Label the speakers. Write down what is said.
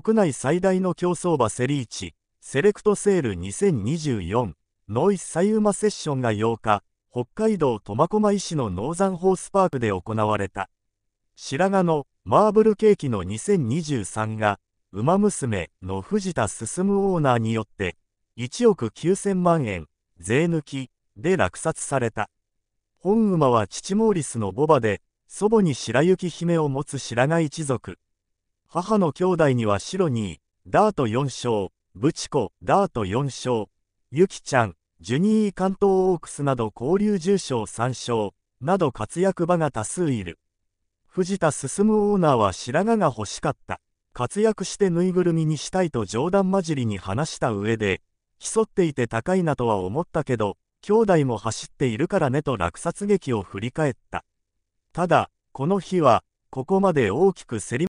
Speaker 1: 国内最大の競走馬セリーチ、セレクトセール2024、ノイス最馬セッションが8日、北海道苫小牧市のノーザンホースパークで行われた。白髪のマーブルケーキの2023が、馬娘の藤田進オーナーによって、1億9000万円、税抜き、で落札された。本馬は父モーリスのボバで、祖母に白雪姫を持つ白髪一族。母の兄弟にはシロニー、ダート4勝、ブチコ、ダート4勝、ユキちゃん、ジュニー関東オークスなど交流重賞3勝、など活躍場が多数いる。藤田進オーナーは白髪が欲しかった。活躍してぬいぐるみにしたいと冗談交じりに話した上で、競っていて高いなとは思ったけど、兄弟も走っているからねと落札劇を振り返った。ただ、この日は、ここまで大きく競り